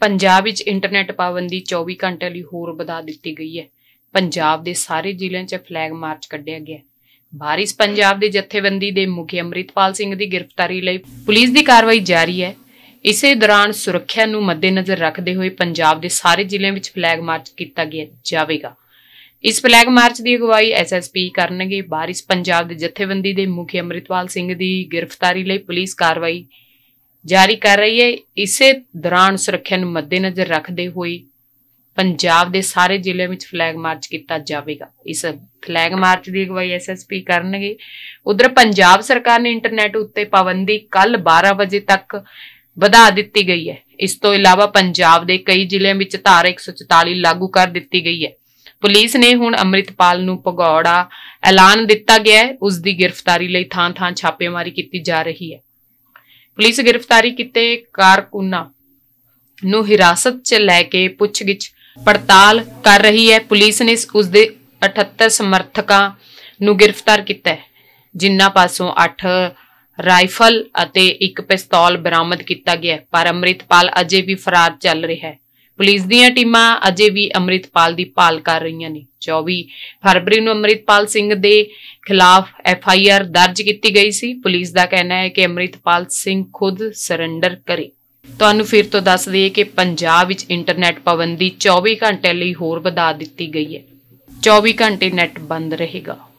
ਪੰਜਾਬ ਵਿੱਚ ਇੰਟਰਨੈਟ ਪਾਬੰਦੀ 24 ਘੰਟੇ ਲਈ ਹੋਰ ਵਧਾ ਦਿੱਤੀ ਗਈ ਹੈ ਪੰਜਾਬ ਦੇ ਸਾਰੇ ਜ਼ਿਲ੍ਹਿਆਂ 'ਚ ਫਲੈਗ ਮਾਰਚ ਕੱਢਿਆ ਗਿਆ ਬਾਰਿਸ ਪੰਜਾਬ ਦੇ ਜਥੇਬੰਦੀ ਦੇ ਮੁਖੀ ਅਮਰਿਤਪਾਲ ਸਿੰਘ ਦੀ ਗ੍ਰਿਫਤਾਰੀ ਲਈ ਪੁਲਿਸ ਦੀ ਕਾਰਵਾਈ ਜਾਰੀ ਹੈ ਇਸੇ ਦੌਰਾਨ ਸੁਰੱਖਿਆ ਨੂੰ ਮੱਦੇਨਜ਼ਰ ਰੱਖਦੇ ਹੋਏ ਪੰਜਾਬ ਦੇ ਸਾਰੇ ਜ਼ਿਲ੍ਹਿਆਂ ਵਿੱਚ ਫਲੈਗ ਮਾਰਚ ਕੀਤਾ ਗਿਆ ਜਾਵੇਗਾ ਇਸ ਫਲੈਗ ਮਾਰਚ ਦੀ ਅਗਵਾਈ ਐਸਐਸਪੀ ਕਰਨਗੇ ਬਾਰਿਸ ਪੰਜਾਬ ਦੇ ਜਥੇਬੰਦੀ ਦੇ ਮੁਖੀ ਅਮਰਿਤਪਾਲ ਸਿੰਘ ਦੀ ਗ੍ਰਿਫਤਾਰੀ ਲਈ ਪੁਲਿਸ ਕਾਰਵਾਈ ਜਾਰੀ ਕਰ ਰਹੀ ਹੈ ਇਸੇ ਦੌਰਾਨ ਸੁਰੱਖਿਆ ਨੂੰ ਮੱਦੇਨਜ਼ਰ ਰੱਖਦੇ ਹੋਏ ਪੰਜਾਬ ਦੇ ਸਾਰੇ ਜ਼ਿਲ੍ਹਿਆਂ ਵਿੱਚ ਫਲੈਗ ਮਾਰਚ ਕੀਤਾ ਜਾਵੇਗਾ ਇਸ ਫਲੈਗ ਮਾਰਚ ਦੀ ਅਗਵਾਈ ਐਸਐਸਪੀ ਕਰਨਗੇ ਉਧਰ ਪੰਜਾਬ ਸਰਕਾਰ ਨੇ ਇੰਟਰਨੈਟ ਉੱਤੇ ਪਾਬੰਦੀ ਕੱਲ 12 ਵਜੇ ਤੱਕ ਵਧਾ ਦਿੱਤੀ ਗਈ ਹੈ ਇਸ ਤੋਂ ਇਲਾਵਾ ਪੰਜਾਬ ਦੇ ਕਈ ਜ਼ਿਲ੍ਹਿਆਂ ਵਿੱਚ ਧਾਰਾ 144 ਲਾਗੂ ਕਰ ਦਿੱਤੀ ਗਈ ਹੈ ਪੁਲਿਸ ਨੇ ਹੁਣ ਅਮਰਿਤਪਾਲ ਨੂੰ ਭਗੌੜਾ ਐਲਾਨ ਦਿੱਤਾ ਗਿਆ ਹੈ ਉਸ ਦੀ ਗ੍ਰਿਫਤਾਰੀ ਲਈ ਥਾਂ-ਥਾਂ ਛਾਪੇਮਾਰੀ ਕੀਤੀ ਜਾ ਰਹੀ ਹੈ ਪੁਲਿਸ ਗ੍ਰਿਫਤਾਰੀ ਕੀਤੇ ਕਾਰਕੁਨਾ ਨੂੰ ਹਿਰਾਸਤ 'ਚ ਲੈ ਕੇ ਪੁੱਛਗਿੱਛ ਪੜਤਾਲ ਕਰ ਰਹੀ ਹੈ ਪੁਲਿਸ ਨੇ ਉਸ ਦੇ 78 ਸਮਰਥਕਾਂ ਨੂੰ ਗ੍ਰਿਫਤਾਰ ਕੀਤਾ ਹੈ ਜਿਨ੍ਹਾਂ ਪਾਸੋਂ 8 ਰਾਈਫਲ ਅਤੇ ਇੱਕ ਪਿਸਤੌਲ ਬਰਾਮਦ ਕੀਤਾ ਗਿਆ ਪਰ ਅਮਰਿਤਪਾਲ ਅਜੇ ਵੀ ਫਰਾਰ ਚੱਲ ਰਿਹਾ ਹੈ ਪੁਲਿਸ ਦੀਆਂ ਟੀਮਾਂ ਅਜੇ ਵੀ ਅਮਰਿਤਪਾਲ ਦੀ ਭਾਲ ਕਰ ਰਹੀਆਂ ਨੇ 24 ਫਰਵਰੀ ਨੂੰ ਅਮਰਿਤਪਾਲ ਸਿੰਘ ਦੇ ਖਿਲਾਫ ਐਫ ਆਈ ਆਰ ਦਰਜ ਕੀਤੀ ਗਈ ਸੀ ਪੁਲਿਸ ਦਾ ਕਹਿਣਾ ਹੈ ਕਿ ਅਮਰਿਤਪਾਲ ਸਿੰਘ ਖੁਦ ਸਰੈਂਡਰ ਕਰੇ ਤੁਹਾਨੂੰ ਫਿਰ ਤੋਂ ਦੱਸ ਦਈਏ ਕਿ ਪੰਜਾਬ ਵਿੱਚ ਇੰਟਰਨੈਟ ਪਾਬੰਦੀ 24 ਘੰਟੇ ਲਈ ਹੋਰ ਵਧਾ ਦਿੱਤੀ ਗਈ ਹੈ 24 ਘੰਟੇ ਨੈਟ ਬੰਦ ਰਹੇਗਾ